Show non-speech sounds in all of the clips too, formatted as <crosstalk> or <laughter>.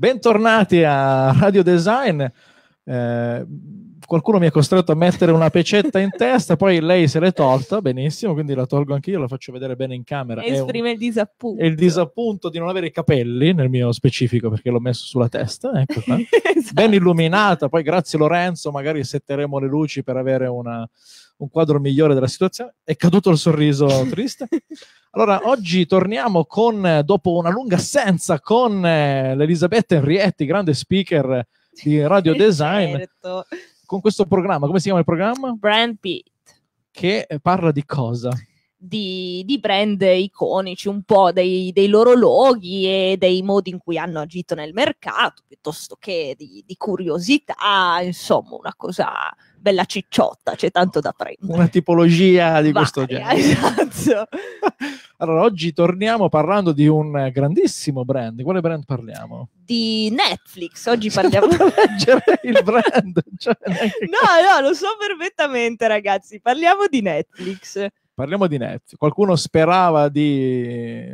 Bentornati a Radio Design. Eh, qualcuno mi ha costretto a mettere una pecetta in testa, poi lei se l'è tolta, benissimo, quindi la tolgo anch'io, la faccio vedere bene in camera. esprime un, il disappunto. il disappunto di non avere i capelli, nel mio specifico, perché l'ho messo sulla testa, ecco <laughs> esatto. Ben illuminata, poi grazie Lorenzo, magari setteremo le luci per avere una un quadro migliore della situazione. È caduto il sorriso <laughs> triste. Allora, oggi torniamo con, dopo una lunga assenza, con eh, l'Elisabetta Henrietti, grande speaker di Radio <laughs> certo. Design, certo. con questo programma. Come si chiama il programma? Brand Pete. Che eh, parla di cosa? Di, di, brand iconici, un po' dei, dei, loro loghi e dei modi in cui hanno agito nel mercato, piuttosto che di, di curiosità, insomma, una cosa bella cicciotta, c'è tanto da prendere. Una tipologia di Varia, questo genere. Esatto. <laughs> allora, oggi torniamo parlando di un grandissimo brand. Di quale brand parliamo? Di Netflix. Oggi <laughs> parliamo di leggere il brand. <laughs> Cioè, no, no, lo so perfettamente, ragazzi. Parliamo di Netflix. Parliamo di Netflix. Qualcuno sperava di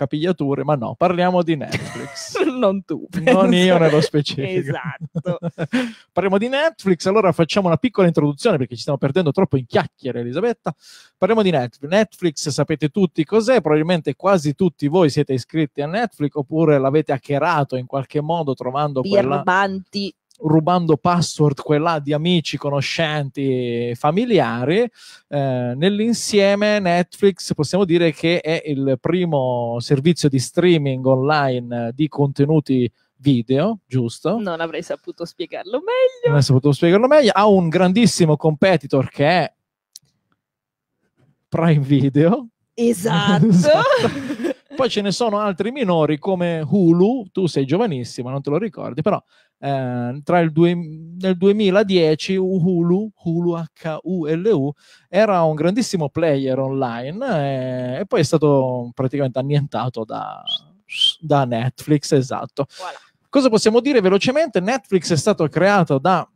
capigliature, ma no, parliamo di Netflix. <laughs> non tu. Penso. Non io nello specifico. esatto. <laughs> parliamo di Netflix, allora facciamo una piccola introduzione perché ci stiamo perdendo troppo in chiacchiere, Elisabetta. Parliamo di Netflix. Netflix sapete tutti cos'è, probabilmente quasi tutti voi siete iscritti a Netflix oppure l'avete hackerato in qualche modo trovando Birbanti. quella rubando password quella di amici, conoscenti, familiari. Eh, nell'insieme Netflix possiamo dire che è il primo servizio di streaming online di contenuti video, giusto? Non avrei saputo spiegarlo meglio. Non avrei saputo spiegarlo meglio. Ha un grandissimo competitor che è Prime Video. Esatto. <laughs> esatto poi ce ne sono altri minori come Hulu, tu sei giovanissima, non te lo ricordi, però eh, tra il due, nel 2010 Hulu, Hulu H-U-L-U, era un grandissimo player online eh, e, poi è stato praticamente annientato da, da Netflix, esatto. Voilà. Cosa possiamo dire velocemente? Netflix è stato creato da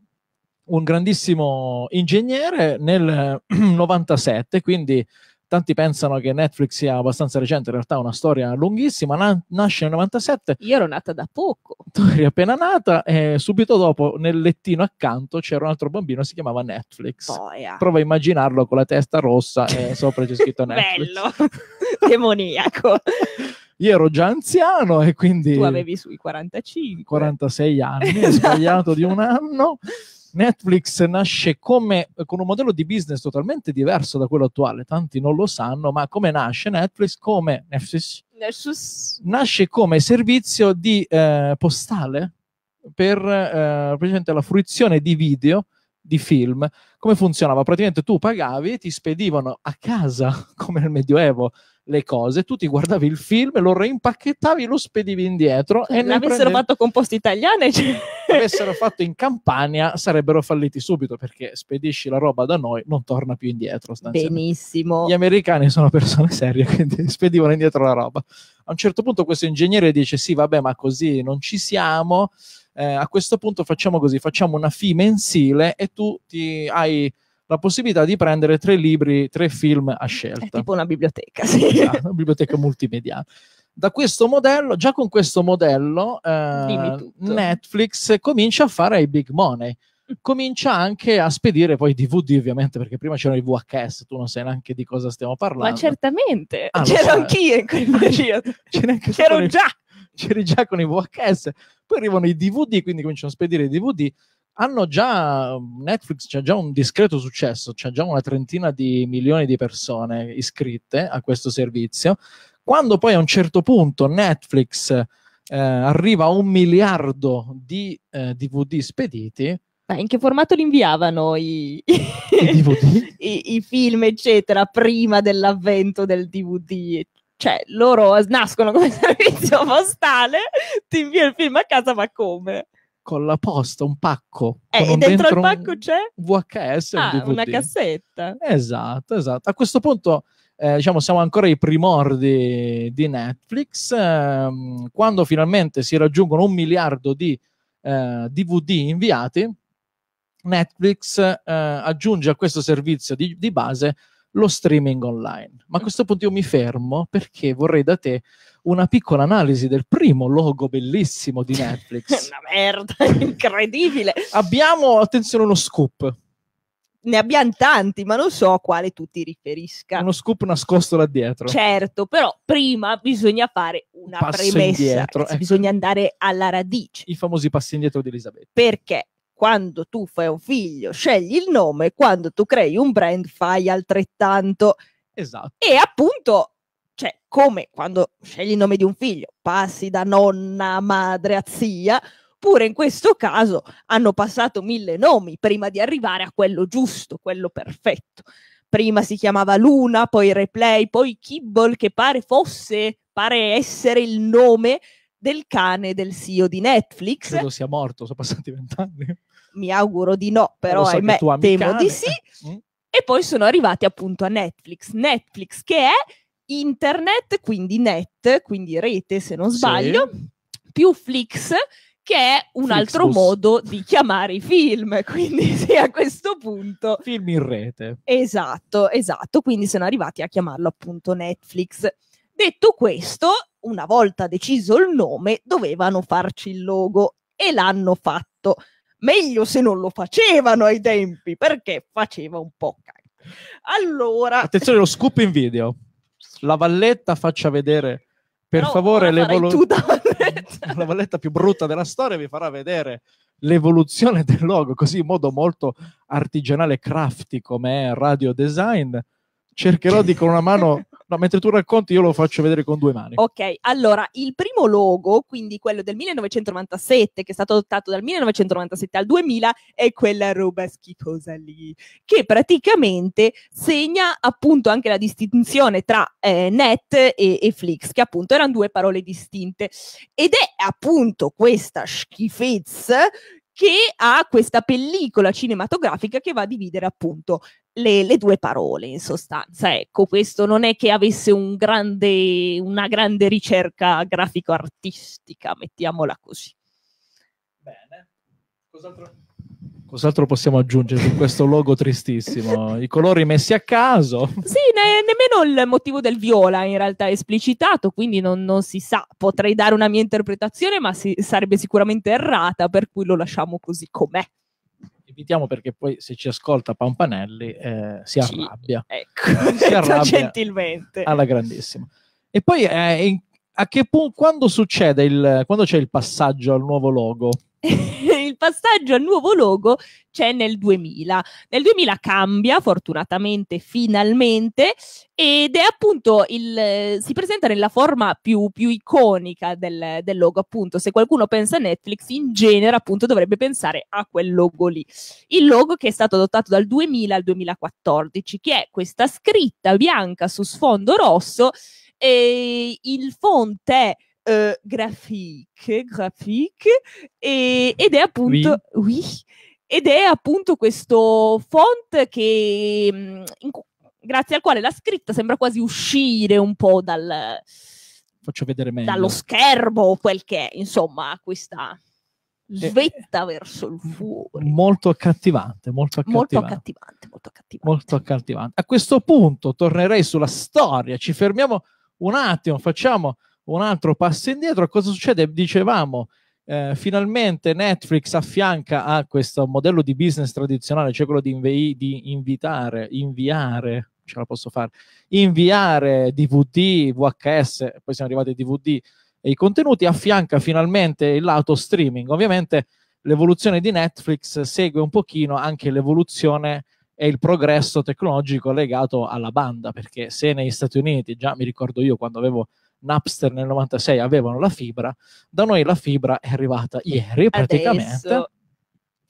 un grandissimo ingegnere nel 97, <clears throat> quindi Tanti pensano che Netflix sia abbastanza recente, in realtà è una storia lunghissima. Na- nasce nel 97. Io ero nata da poco. Tu eri appena nata e subito dopo nel lettino accanto c'era un altro bambino, si chiamava Netflix. Boia. Prova a immaginarlo con la testa rossa e <laughs> sopra c'è scritto Netflix. Bello, <laughs> demoniaco. Io ero già anziano e quindi... Tu avevi sui 45. 46 anni, <laughs> esatto. sbagliato di un anno. Netflix nasce come, con un modello di business totalmente diverso da quello attuale, tanti non lo sanno, ma come nasce Netflix? Come Netflix? Netflix. Nasce come servizio di eh, postale per eh, la fruizione di video di film. Come funzionava? Praticamente tu pagavi, e ti spedivano a casa, <laughs> come nel Medioevo, le cose, tu ti guardavi il film, lo reimpacchettavi, lo spedivi indietro. E l'avessero prendevi... fatto con poste italiane? Cioè... L'avessero fatto in Campania, sarebbero falliti subito perché spedisci la roba da noi, non torna più indietro. Benissimo. Gli americani sono persone serie, <laughs> quindi spedivano indietro la roba. A un certo punto questo ingegnere dice sì, vabbè, ma così non ci siamo. Eh, a questo punto facciamo così, facciamo una fee mensile e tu ti hai la possibilità di prendere tre libri, tre film a scelta. È tipo una biblioteca, sì. Esatto, una biblioteca multimediale. Da questo modello, già con questo modello, eh, Netflix comincia a fare i big money mm. comincia anche a spedire poi DVD ovviamente perché prima c'erano i VHS tu non sai neanche di cosa stiamo parlando ma certamente ah, c'ero so. anch'io in quel <laughs> periodo c'ero già i, c'eri già con i VHS poi arrivano i DVD quindi cominciano a spedire i DVD hanno già Netflix c'è già un discreto successo, c'è già una trentina di milioni di persone iscritte a questo servizio. Quando poi a un certo punto Netflix eh, arriva a un miliardo di eh, DVD spediti, ma in che formato li inviavano i, I, <laughs> I, i film, eccetera, prima dell'avvento del DVD? Cioè, loro nascono come <laughs> servizio postale, ti invia il film a casa, ma come? con la posta, un pacco. Eh, e dentro, dentro il pacco c'è? VHS. Ah, un una cassetta. Esatto, esatto. A questo punto... Eh, diciamo, siamo ancora ai primordi di Netflix. Ehm, quando finalmente si raggiungono un miliardo di eh, DVD inviati, Netflix eh, aggiunge a questo servizio di, di, base lo streaming online. Ma a mm. questo punto io mi fermo perché vorrei da te una piccola analisi del primo logo bellissimo di <laughs> Netflix. una merda, <laughs> incredibile. Abbiamo, attenzione, uno scoop. Ne abbiamo tanti, ma non so a quale tu ti riferisca. Uno scoop nascosto là dietro. Certo, però prima bisogna fare una Passo premessa. Indietro, cioè, ecco. Bisogna andare alla radice. I famosi passi indietro di Elisabetta. Perché? Quando tu fai un figlio, scegli il nome, quando tu crei un brand, fai altrettanto. Esatto. E appunto cioè come quando scegli il nome di un figlio, passi da nonna, madre a zia, pure in questo caso hanno passato mille nomi prima di arrivare a quello giusto, quello perfetto. Prima si chiamava Luna, poi Replay, poi Kibble, che pare fosse, pare essere il nome del cane del CEO di Netflix. Credo sia morto, sono passati vent'anni. Mi auguro di no, eh, però so ahimè temo cane. di sì. Mm. E poi sono arrivati appunto a Netflix. Netflix che è internet, quindi net, quindi rete se non sbaglio, sì. più Flix che è un Flixbus. altro modo di chiamare i film, <laughs> quindi sì, a questo punto... Film in rete. Esatto, esatto, quindi sono arrivati a chiamarlo appunto Netflix. Detto questo, una volta deciso il nome, dovevano farci il logo e l'hanno fatto. Meglio se non lo facevano ai tempi, perché faceva un po' cacchio. Allora... Attenzione, lo scoop in video la valletta faccia vedere per no, favore l'evoluzione. <laughs> la valletta più brutta della storia vi farà vedere l'evoluzione del logo, così in modo molto artigianale crafty come è radio design. Cercherò di con una mano <laughs> No, mentre tu racconti io lo faccio vedere con due mani. Ok, allora il primo logo, quindi quello del 1997, che è stato adottato dal 1997 al 2000, è quella roba schifosa lì, che praticamente segna appunto anche la distinzione tra eh, net e, e flix, che appunto erano due parole distinte. Ed è appunto questa schifezza che ha questa pellicola cinematografica che va a dividere appunto le, le, due parole in sostanza. Ecco, questo non è che avesse un grande, una grande ricerca grafico-artistica, mettiamola così. Bene, cos'altro? Cos'altro possiamo aggiungere su questo logo tristissimo? I colori messi a caso? Sì, ne- nemmeno il motivo del viola in realtà è esplicitato, quindi non, non si sa. Potrei dare una mia interpretazione, ma si- sarebbe sicuramente errata, per cui lo lasciamo così com'è. Evitiamo perché poi se ci ascolta Pampanelli eh, si arrabbia. Sì, ecco, <laughs> si arrabbia gentilmente. Alla grandissima. E poi eh, a che punto, quando succede il, quando c'è il passaggio al nuovo logo? <laughs> il passaggio al nuovo logo c'è nel 2000. Nel 2000 cambia, fortunatamente, finalmente, ed è appunto il, si presenta nella forma più, più iconica del, del, logo, appunto. Se qualcuno pensa a Netflix, in genere, appunto, dovrebbe pensare a quel logo lì. Il logo che è stato adottato dal 2000 al 2014, che è questa scritta bianca su sfondo rosso, e il fonte è euh, graphique, graphique e, ed è appunto... Oui. oui. ed è appunto questo font che... Mm, in, grazie al quale la scritta sembra quasi uscire un po' dal... Faccio vedere meglio. Dallo schermo, quel che è, insomma, questa eh, svetta eh, verso il fuori. Molto accattivante, molto accattivante. Molto accattivante, molto accattivante. Molto accattivante. A questo punto tornerei sulla storia, ci fermiamo un attimo, facciamo un altro passo indietro. Cosa succede? Dicevamo, eh, finalmente Netflix affianca a questo modello di business tradizionale, cioè quello di, invi- di invitare, inviare, ce la posso fare, inviare DVD, VHS, poi siamo arrivati ai DVD e i contenuti, affianca finalmente il lato streaming. Ovviamente l'evoluzione di Netflix segue un pochino anche l'evoluzione e il progresso tecnologico legato alla banda, perché se negli Stati Uniti, già mi ricordo io quando avevo Napster nel 96 avevano la fibra, da noi la fibra è arrivata ieri praticamente. Adesso.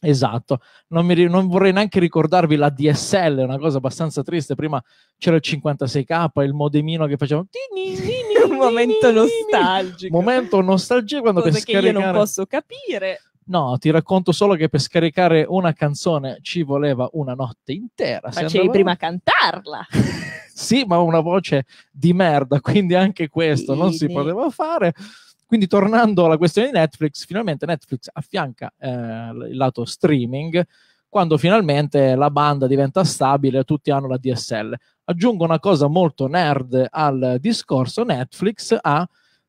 Esatto, non, mi, non, vorrei neanche ricordarvi la DSL, è una cosa abbastanza triste. Prima c'era il 56k, il modemino che faceva un <laughs> momento nostalgico. Momento nostalgico quando per scaricare... io non posso capire. No, ti racconto solo che per scaricare una canzone ci voleva una notte intera. Facevi prima cantarla. <laughs> sì, ma una voce di merda, quindi anche questo non si poteva fare. Quindi tornando alla questione di Netflix, finalmente Netflix affianca eh, il lato streaming quando finalmente la banda diventa stabile, tutti hanno la DSL. Aggiungo una cosa molto nerd al discorso, Netflix ha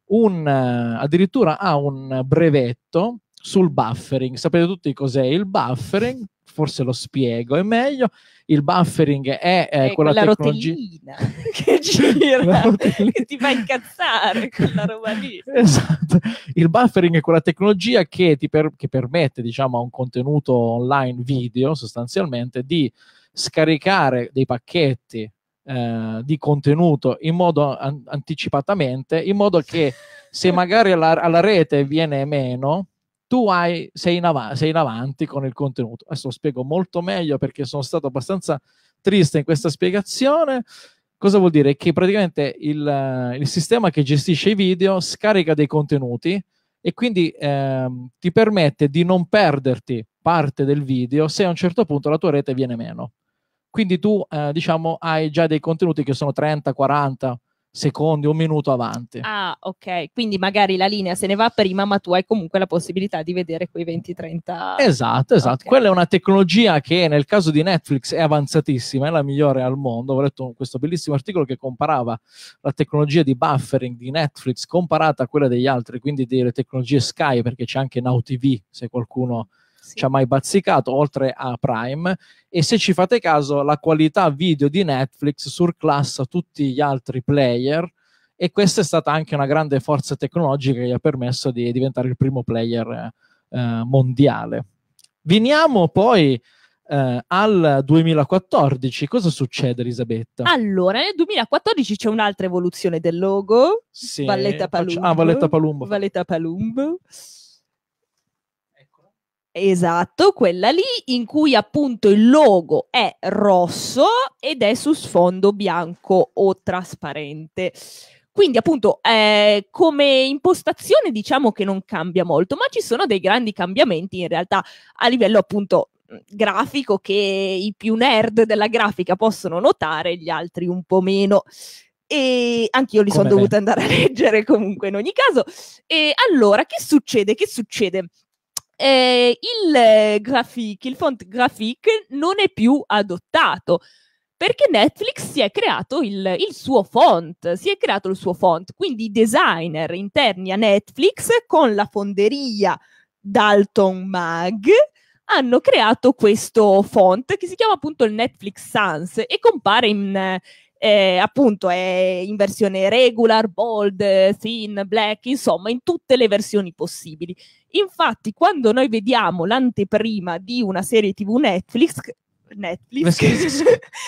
un, eh, addirittura ha un brevetto sul buffering. Sapete tutti cos'è il buffering? Forse lo spiego, è meglio. Il buffering è, eh, è quella, quella tecnologia... <laughs> che gira, <laughs> che ti fa incazzare quella roba lì. Esatto. Il buffering è quella tecnologia che, per... che permette, diciamo, a un contenuto online video sostanzialmente di scaricare dei pacchetti eh, di contenuto in modo an- anticipatamente, in modo che se magari alla, alla rete viene meno, tu hai, sei, in av- sei in avanti con il contenuto. Adesso lo spiego molto meglio perché sono stato abbastanza triste in questa spiegazione. Cosa vuol dire? Che praticamente il, il sistema che gestisce i video scarica dei contenuti e quindi eh, ti permette di non perderti parte del video se a un certo punto la tua rete viene meno. Quindi tu, eh, diciamo, hai già dei contenuti che sono 30, 40, secondi, un minuto avanti. Ah, ok. Quindi magari la linea se ne va prima, ma tu hai comunque la possibilità di vedere quei 20-30. Esatto, esatto. Okay. Quella è una tecnologia che nel caso di Netflix è avanzatissima, è la migliore al mondo. Ho letto questo bellissimo articolo che comparava la tecnologia di buffering di Netflix comparata a quella degli altri, quindi delle tecnologie Sky, perché c'è anche Now TV, se qualcuno sì. ci ha mai bazzicato, oltre a Prime. E se ci fate caso, la qualità video di Netflix surclassa tutti gli altri player e questa è stata anche una grande forza tecnologica che gli ha permesso di diventare il primo player eh, mondiale. Veniamo poi eh, al 2014. Cosa succede, Elisabetta? Allora, nel 2014 c'è un'altra evoluzione del logo, sì, Valletta Palumbo. Ah, Valletta Palumbo. Valletta Palumbo. Esatto, quella lì in cui appunto il logo è rosso ed è su sfondo bianco o trasparente. Quindi appunto eh, come impostazione diciamo che non cambia molto, ma ci sono dei grandi cambiamenti in realtà a livello appunto grafico che i più nerd della grafica possono notare, gli altri un po' meno. E anch'io li sono dovuta andare a leggere comunque in ogni caso. E allora che succede? Che succede? eh, il, eh, grafic, il font graphic non è più adottato perché Netflix si è creato il, il, suo font, si è creato il suo font, quindi i designer interni a Netflix con la fonderia Dalton Mag hanno creato questo font che si chiama appunto il Netflix Sans e compare in, eh, appunto è in versione regular, bold, thin, black, insomma in tutte le versioni possibili. Infatti quando noi vediamo l'anteprima di una serie tv Netflix, Netflix, <laughs> che,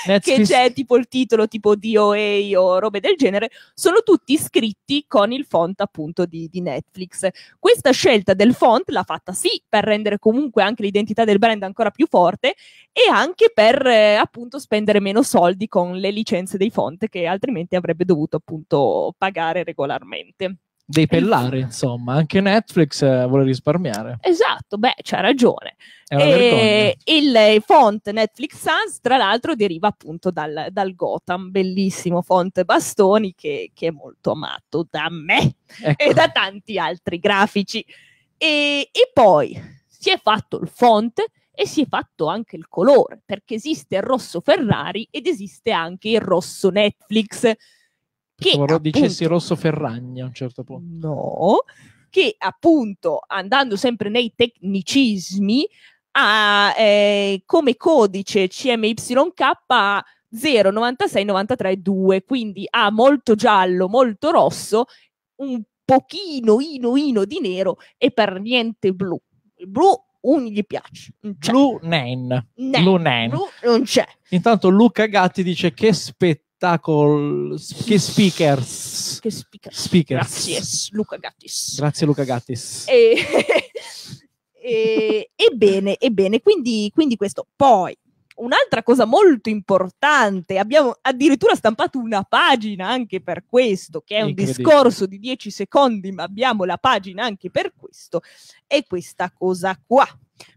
Netflix. che c'è tipo il titolo tipo DOA o robe del genere, sono tutti scritti con il font appunto di, di Netflix. Questa scelta del font l'ha fatta sì per rendere comunque anche l'identità del brand ancora più forte e anche per eh, appunto spendere meno soldi con le licenze dei font che altrimenti avrebbe dovuto appunto pagare regolarmente dei pellari, insomma, anche Netflix eh, vuole risparmiare. Esatto, beh, c'ha ragione. E il font Netflix Sans, tra l'altro, deriva appunto dal, dal Gotham, bellissimo font bastoni che, che, è molto amato da me ecco. e da tanti altri grafici. E, e poi si è fatto il font e si è fatto anche il colore, perché esiste il rosso Ferrari ed esiste anche il rosso Netflix che appunto, dicessi Rosso Ferragna a un certo punto. No, che appunto andando sempre nei tecnicismi ha eh, come codice CMYK 096932, quindi ha molto giallo, molto rosso, un pochino ino ino di nero e per niente blu. Il blu un gli piace. Blu nen. Blu nen. non c'è. Intanto Luca Gatti dice che spettacolo spettacolo che speakers che speaker. speakers grazie Luca Gattis grazie Luca Gattis e, <laughs> e, ebbene ebbene quindi, quindi questo poi un'altra cosa molto importante, abbiamo addirittura stampato una pagina anche per questo, che è un discorso di 10 secondi, ma abbiamo la pagina anche per questo, è questa cosa qua.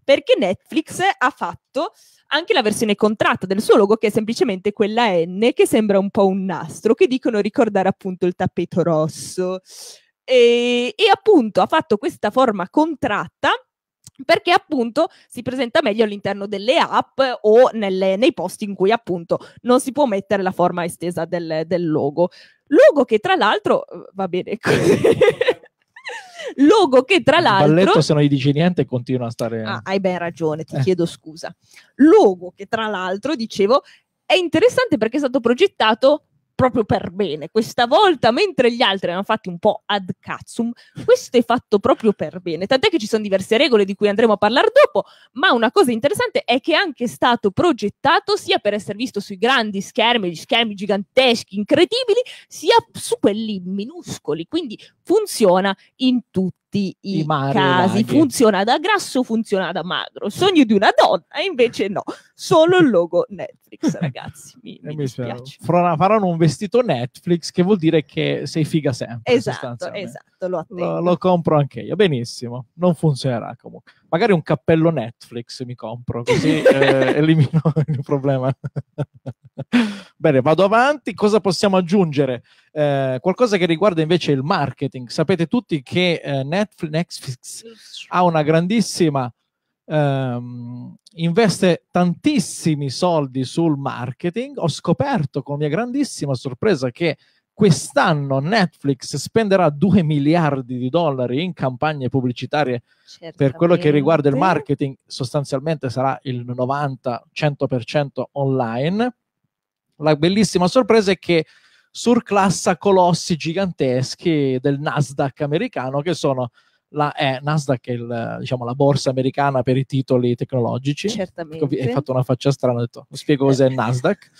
Perché Netflix ha fatto anche la versione contratta del suo logo, che è semplicemente quella N, che sembra un po' un nastro, che dicono ricordare appunto il tappeto rosso. e, e appunto ha fatto questa forma contratta perché appunto si presenta meglio all'interno delle app o nelle, nei posti in cui appunto non si può mettere la forma estesa del, del logo. Logo che tra l'altro, eh, va bene così. <laughs> logo che tra l'altro... Balletto se non gli dici niente continua a stare... Ah, hai ben ragione, ti eh. chiedo scusa. Logo che tra l'altro, dicevo, è interessante perché è stato progettato proprio per bene. Questa volta, mentre gli altri erano fatti un po' ad cazzum, questo è fatto proprio per bene. Tant'è che ci sono diverse regole di cui andremo a parlare dopo, ma una cosa interessante è che è anche stato progettato sia per essere visto sui grandi schermi, gli schermi giganteschi, incredibili, sia su quelli minuscoli. Quindi funziona in tutti tutti i, I casi. Funziona da grasso, funziona da magro. Sogno di una donna, invece no. Solo il logo Netflix, <laughs> ragazzi. Mi, mi dispiace. Faranno un vestito Netflix che vuol dire che sei figa sempre. Esatto, esatto. Lo, lo, lo, compro anche io. Benissimo. Non funzionerà comunque. Magari un cappello Netflix mi compro, così <laughs> eh, elimino il problema. Bene, vado avanti. Cosa possiamo aggiungere? Eh, qualcosa che riguarda invece il marketing. Sapete tutti che eh, Netflix, Netflix, ha una grandissima. Ehm, investe tantissimi soldi sul marketing. Ho scoperto con mia grandissima sorpresa che quest'anno Netflix spenderà 2 miliardi di dollari in campagne pubblicitarie Certamente. per quello che riguarda il marketing, sostanzialmente sarà il 90-100% online la bellissima sorpresa è che surclassa colossi giganteschi del Nasdaq americano che sono la eh, Nasdaq è il, diciamo, la borsa americana per i titoli tecnologici. Certamente. Hai fatto una faccia strana, ho detto, spiego cos'è il eh. Nasdaq.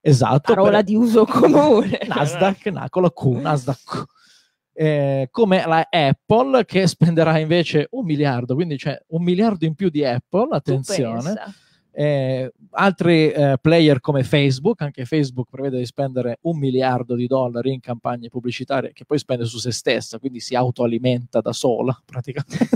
Esatto. Parola per... di uso comune. <laughs> Nasdaq, na, con la Q, Nasdaq. Eh, come la Apple che spenderà invece un miliardo, quindi c'è un miliardo in più di Apple, attenzione. Eh, altri eh, player come Facebook, anche Facebook prevede di spendere un miliardo di dollari in campagne pubblicitarie che poi spende su se stessa, quindi si autoalimenta da sola <laughs> praticamente.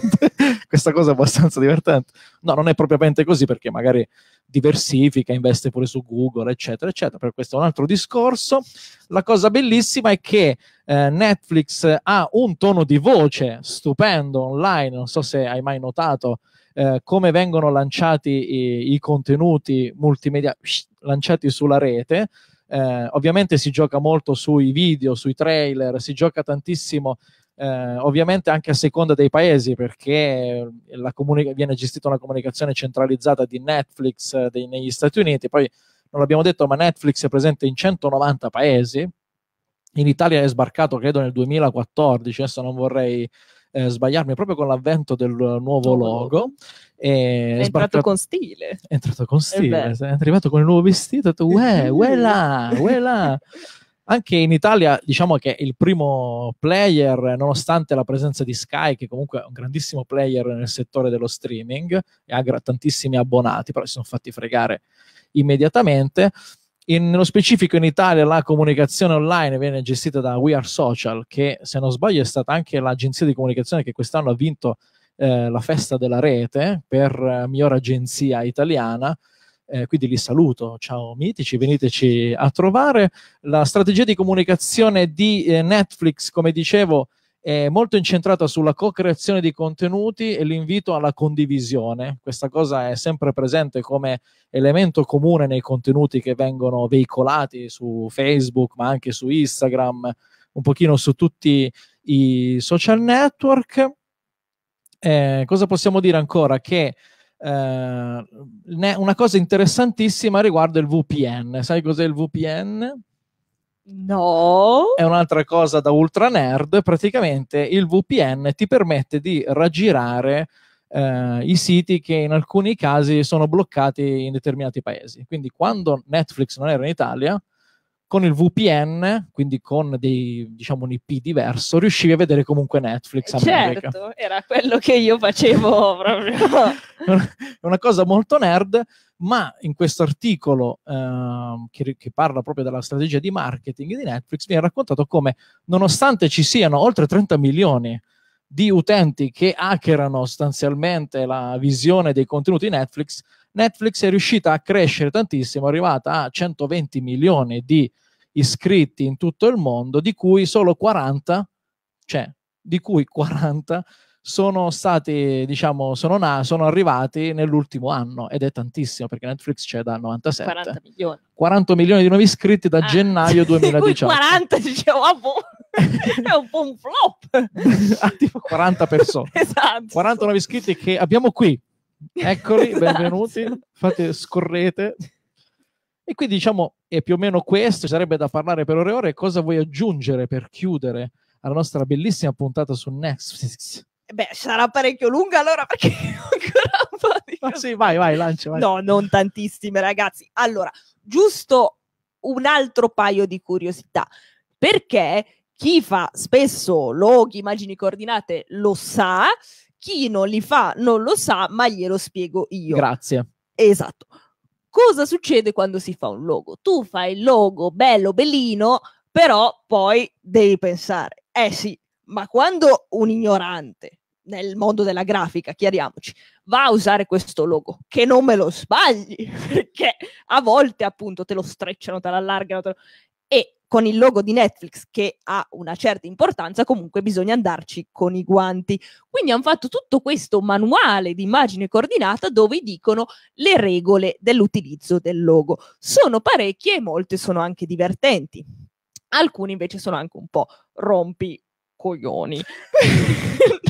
<laughs> Questa cosa è abbastanza divertente. No, non è propriamente così perché magari diversifica, investe pure su Google, eccetera, eccetera. Per questo è un altro discorso. La cosa bellissima è che eh, Netflix ha un tono di voce stupendo online, non so se hai mai notato eh, come vengono lanciati i, i contenuti multimedia lanciati sulla rete. Eh, ovviamente si gioca molto sui video, sui trailer, si gioca tantissimo eh, ovviamente anche a seconda dei paesi perché comuni- viene gestita una comunicazione centralizzata di Netflix dei- negli Stati Uniti, poi non l'abbiamo detto ma Netflix è presente in 190 paesi, in Italia è sbarcato credo nel 2014, adesso non vorrei eh, sbagliarmi proprio con l'avvento del nuovo logo. è entrato con stile. È entrato con eh stile, è arrivato con il nuovo vestito e ha detto, uè, uè là, uè là. <laughs> Anche in Italia diciamo che il primo player, nonostante la presenza di Sky, che comunque è un grandissimo player nel settore dello streaming e ha tantissimi abbonati, però si sono fatti fregare immediatamente, in, nello specifico in Italia la comunicazione online viene gestita da We Are Social, che se non sbaglio è stata anche l'agenzia di comunicazione che quest'anno ha vinto eh, la festa della rete per eh, miglior agenzia italiana. Eh, quindi li saluto, ciao mitici, veniteci a trovare. La strategia di comunicazione di eh, Netflix, come dicevo, è molto incentrata sulla co-creazione di contenuti e l'invito alla condivisione. Questa cosa è sempre presente come elemento comune nei contenuti che vengono veicolati su Facebook, ma anche su Instagram, un pochino su tutti i social network. Eh, cosa possiamo dire ancora? Che eh, una cosa interessantissima riguarda il VPN. Sai cos'è il VPN? No. È un'altra cosa da ultra nerd. Praticamente il VPN ti permette di raggirare eh, i siti che in alcuni casi sono bloccati in determinati paesi. Quindi quando Netflix non era in Italia, con il VPN, quindi con dei, diciamo, un IP diverso, riuscivi a vedere comunque Netflix America. Certo, era quello che io facevo proprio. <laughs> una cosa molto nerd, ma in questo articolo eh, che, che, parla proprio della strategia di marketing di Netflix viene raccontato come nonostante ci siano oltre 30 milioni di utenti che hackerano sostanzialmente la visione dei contenuti Netflix, Netflix è riuscita a crescere tantissimo, è arrivata a 120 milioni di iscritti in tutto il mondo, di cui solo 40, cioè di cui 40 sono stati, diciamo, sono, na- sono arrivati nell'ultimo anno ed è tantissimo perché Netflix c'è da 97. 40 milioni. 40 milioni di nuovi iscritti da ah. gennaio 2018. <laughs> 40 dicevo, ah, boh. <laughs> è un po' un flop. ah, tipo 40 persone. <laughs> esatto. 40 nuovi iscritti che abbiamo qui. Eccoli, esatto. benvenuti. Fate scorrete. E quindi diciamo è più o meno questo, sarebbe da parlare per ore e ore. Cosa vuoi aggiungere per chiudere alla nostra bellissima puntata su Netflix? Eh beh, sarà parecchio lunga allora perché <laughs> ancora un po' di... Ma sì, vai, vai, lancia, vai. No, non tantissime ragazzi. Allora, giusto un altro paio di curiosità. Perché chi fa spesso loghi, immagini coordinate lo sa, chi non li fa non lo sa, ma glielo spiego io. Grazie. Esatto. Cosa succede quando si fa un logo? Tu fai il logo bello, bellino, però poi devi pensare, eh sì, ma quando un ignorante nel mondo della grafica, chiariamoci, va a usare questo logo, che non me lo sbagli, <laughs> perché a volte appunto te lo strecciano, te lo allargano, te lo... e con il logo di Netflix che ha una certa importanza, comunque bisogna andarci con i guanti. Quindi hanno fatto tutto questo manuale di immagine coordinata dove dicono le regole dell'utilizzo del logo. Sono parecchie e molte sono anche divertenti. Alcune invece sono anche un po' rompi coglioni. <laughs>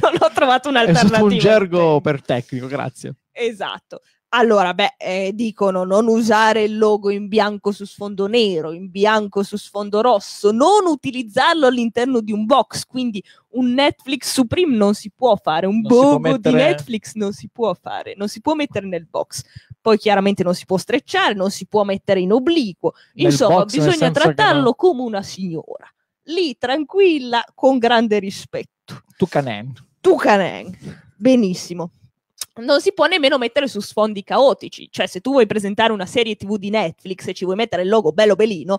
non ho trovato un'alternativa. È stato un gergo per tecnico, grazie. Esatto. Allora, beh, eh, dicono non usare il logo in bianco su sfondo nero, in bianco su sfondo rosso, non utilizzarlo all'interno di un box, quindi un Netflix Supreme non si può fare, un logo mettere... di Netflix non si può fare, non si può mettere nel box. Poi chiaramente non si può strecciare, non si può mettere in obliquo. Nel Insomma, bisogna trattarlo no. come una signora, lì tranquilla, con grande rispetto. Tucaneng. Tucaneng, benissimo non si può nemmeno mettere su sfondi caotici, cioè se tu vuoi presentare una serie TV di Netflix e ci vuoi mettere il logo bello belino,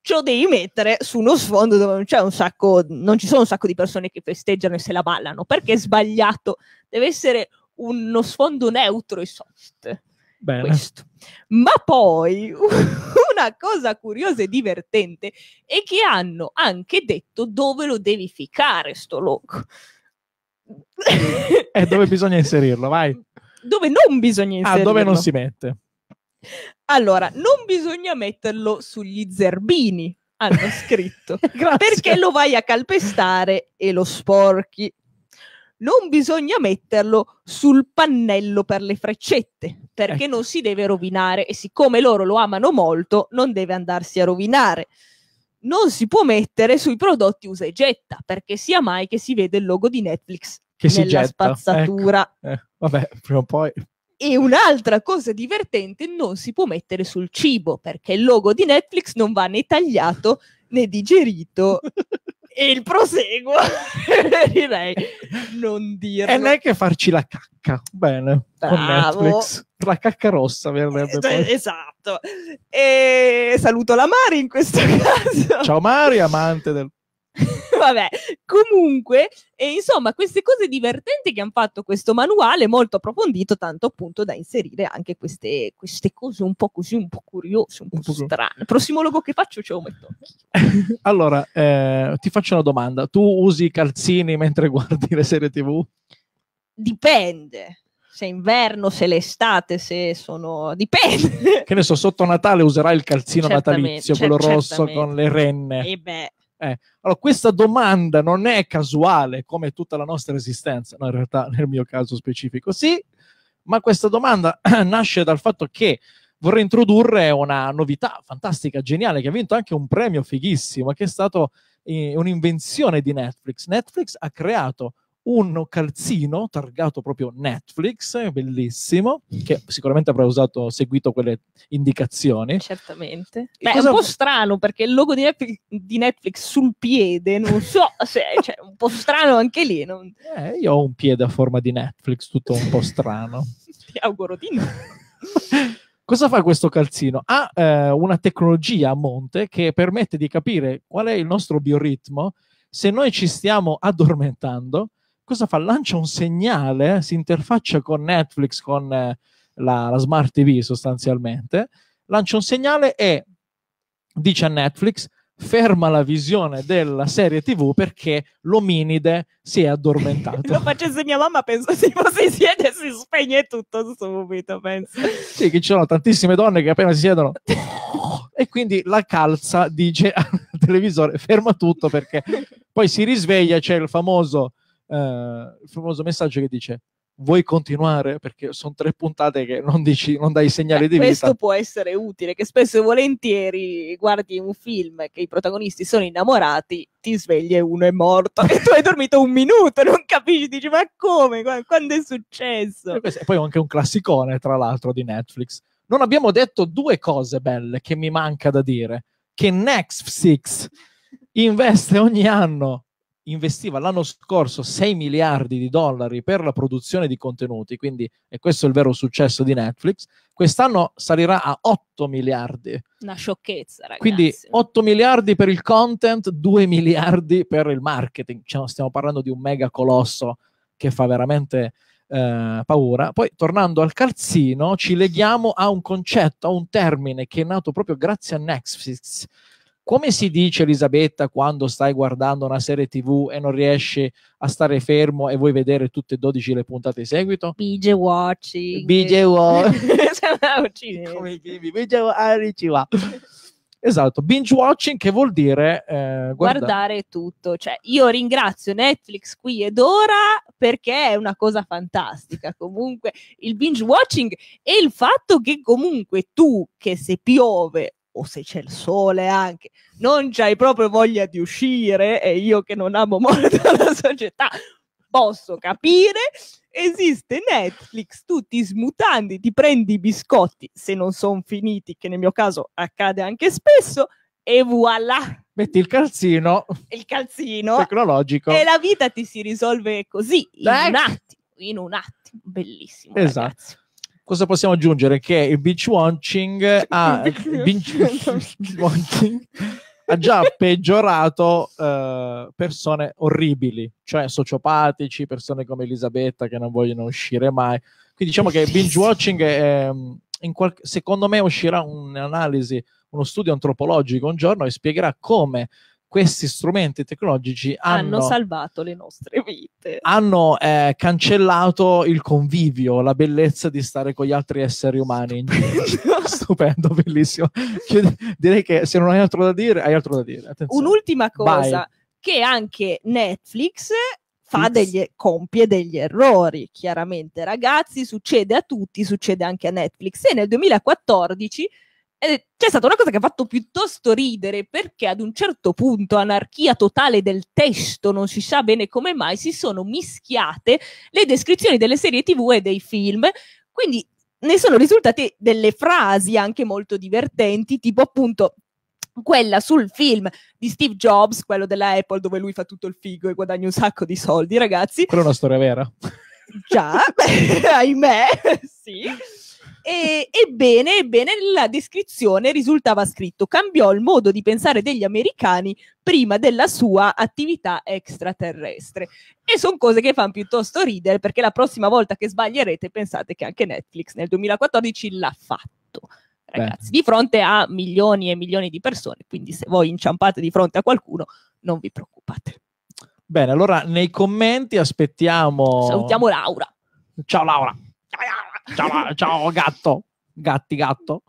ce lo devi mettere su uno sfondo dove non c'è un sacco, non ci sono un sacco di persone che festeggiano e se la ballano, perché è sbagliato, deve essere uno sfondo neutro e soft. Bene. Questo. Ma poi <laughs> una cosa curiosa e divertente è che hanno anche detto dove lo devi ficare sto logo. <laughs> è dove bisogna inserirlo, vai. Dove non bisogna ah, inserirlo. Ah, dove non si mette. Allora, non bisogna metterlo sugli zerbini, hanno <laughs> scritto, perché lo vai a calpestare e lo sporchi. Non bisogna metterlo sul pannello per le freccette, perché ecco. non si deve rovinare e siccome loro lo amano molto, non deve andarsi a rovinare non si può mettere sui prodotti usa e getta, perché sia mai che si vede il logo di Netflix che nella si getta. spazzatura. Ecco. Eh, vabbè, prima o poi. E un'altra cosa divertente, non si può mettere sul cibo, perché il logo di Netflix non va né tagliato né digerito. e il proseguo, <laughs> direi, non dirlo. E non è che farci la cacca, bene, Bravo. con Netflix. La cacca rossa verrebbe eh, Esatto. E saluto la Mari in questo <laughs> caso. Ciao Mari, amante del... <laughs> Vabbè, comunque, e insomma, queste cose divertenti che hanno fatto questo manuale, molto approfondito, tanto appunto da inserire anche queste, queste cose un po' così, un po' curiose, un po', un po strane. Il prossimo logo che faccio ce lo metto. <laughs> allora, eh, ti faccio una domanda. Tu usi i calzini mentre guardi le serie TV? Dipende se è inverno, se è l'estate, se sono... dipende. <laughs> Che ne so, sotto Natale userai il calzino certamente, natalizio, quello rosso con le renne. E eh beh. Eh, allora, questa domanda non è casuale come tutta la nostra esistenza, no, in realtà nel mio caso specifico sì, ma questa domanda <clears throat> nasce dal fatto che vorrei introdurre una novità fantastica, geniale, che ha vinto anche un premio fighissimo, che è stato eh, un'invenzione di Netflix. Netflix ha creato un calzino targato proprio Netflix, bellissimo, che sicuramente avrà usato, seguito quelle indicazioni. Certamente. Beh, cosa... è un po' strano perché il logo di Netflix, di Netflix sul piede, non so se è <laughs> cioè, un po' strano anche lì. Non... Eh, io ho un piede a forma di Netflix, tutto un po' strano. <laughs> Ti auguro di no. <laughs> Cosa fa questo calzino? Ha eh, una tecnologia a monte che permette di capire qual è il nostro bioritmo, se noi ci stiamo addormentando, cosa fa? Lancia un segnale, si interfaccia con Netflix, con eh, la, la Smart TV sostanzialmente, lancia un segnale e dice a Netflix ferma la visione della serie tv perché l'ominide si è addormentato. <laughs> Lo facesse mia mamma, penso si fosse in siede si spegne tutto subito, penso. Sì, che ci sono tantissime donne che appena si siedono e quindi la calza dice al televisore ferma tutto perché poi si risveglia, c'è il famoso eh, il famoso messaggio che dice vuoi continuare? Perché sono tre puntate che non, dici, non dai segnali eh, di questo vita. Questo può essere utile, che spesso e volentieri guardi un film che i protagonisti sono innamorati, ti svegli e uno è morto e tu hai dormito un minuto, non capisci, dici ma come, quando è successo? E poi è anche un classicone, tra l'altro, di Netflix. Non abbiamo detto due cose belle che mi manca da dire, che Next investe ogni anno investiva l'anno scorso 6 miliardi di dollari per la produzione di contenuti, quindi e questo è il vero successo di Netflix, quest'anno salirà a 8 miliardi. Una sciocchezza, ragazzi. Quindi 8 miliardi per il content, 2 miliardi per il marketing. Cioè, stiamo parlando di un mega colosso che fa veramente eh, paura. Poi, tornando al calzino, ci leghiamo a un concetto, a un termine che è nato proprio grazie a Netflix come si dice Elisabetta quando stai guardando una serie tv e non riesci a stare fermo e vuoi vedere tutte e 12 le puntate in seguito? BJ watching. BJ <laughs> watching. come chiedi? BJ watching. Esatto, binge watching che vuol dire eh, guarda- guardare tutto. Cioè, io ringrazio Netflix qui ed ora perché è una cosa fantastica. <laughs> Comunque, il binge watching e il fatto che comunque tu, che se piove o se c'è il sole anche, non c'hai proprio voglia di uscire e io che non amo <laughs> molto la società posso capire. Esiste Netflix, tu ti smutandi, ti prendi i biscotti se non sono finiti, che nel mio caso accade anche spesso, e voilà. Metti il calzino. Il calzino. Tecnologico. E la vita ti si risolve così, in Beh. Ecco. un attimo, in un attimo. Bellissimo. Esatto. Ragazzi cosa possiamo aggiungere? Che il beach watching ha, <laughs> ha già peggiorato eh, persone orribili, cioè sociopatici, persone come Elisabetta che non vogliono uscire mai. Quindi diciamo che binge watching, è, ehm, qualche, secondo me, uscirà un'analisi, uno studio antropologico un giorno e spiegherà come questi strumenti tecnologici hanno, hanno salvato le nostre vite. Hanno eh, cancellato il convivio, la bellezza di stare con gli altri esseri umani. <laughs> Stupendo, bellissimo. Io direi che se non hai altro da dire, hai altro da dire. Attenzione. Un'ultima cosa. Bye. Che anche Netflix fa degli, compie degli errori, chiaramente ragazzi, succede a tutti, succede anche a Netflix e nel 2014 eh, c'è cioè, stata una cosa che ha fatto piuttosto ridere perché ad un certo punto, anarchia totale del testo, non si sa bene come mai, si sono mischiate le descrizioni delle serie tv e dei film. Quindi ne sono risultate delle frasi anche molto divertenti, tipo appunto quella sul film di Steve Jobs, quello della Apple dove lui fa tutto il figo e guadagna un sacco di soldi, ragazzi. Quella è una storia vera. Già, <laughs> ahimè, sì. E, ebbene, ebbene, nella descrizione risultava scritto cambiò il modo di pensare degli americani prima della sua attività extraterrestre. E sono cose che fanno piuttosto ridere perché la prossima volta che sbaglierete pensate che anche Netflix nel 2014 l'ha fatto. Ragazzi, Beh. di fronte a milioni e milioni di persone, quindi se voi inciampate di fronte a qualcuno, non vi preoccupate. Bene, allora nei commenti aspettiamo. Salutiamo Laura. Ciao Laura. Ciao Laura. Ciao, ciao gatto, gatti, gatto.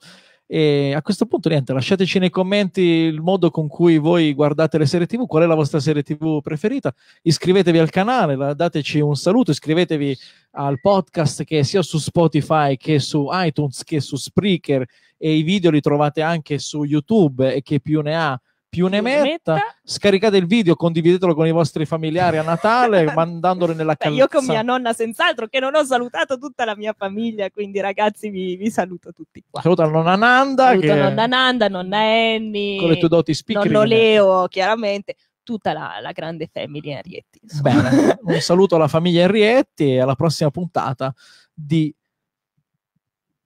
E a questo punto, niente, lasciateci nei commenti il modo con cui voi guardate le serie TV, qual è la vostra serie TV preferita. Iscrivetevi al canale, dateci un saluto, iscrivetevi al podcast che sia su Spotify che su iTunes che su Spreaker e i video li trovate anche su YouTube e che più ne ha più ne metta. Scaricate il video, condividetelo con i vostri familiari a Natale, <laughs> mandandolo nella calza. Beh, io con mia nonna, senz'altro, che non ho salutato tutta la mia famiglia, quindi ragazzi vi, vi saluto tutti qua. Saluta nonna Nanda. Saluto che... nonna Nanda, nonna Annie. Con le tue doti spiccherine. Nonno Leo, chiaramente tutta la, la, grande famiglia Enrietti. Bene, un saluto alla famiglia Enrietti e alla prossima puntata di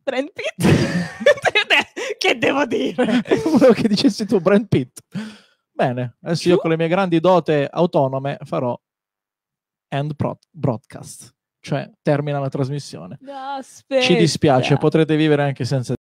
Trend Pit. <laughs> che devo dire? Volevo <laughs> che dicessi tu, Brand Pitt. Bene, adesso io con le mie grandi dote autonome farò end broadcast, cioè termina la trasmissione. No, Ci dispiace, potrete vivere anche senza...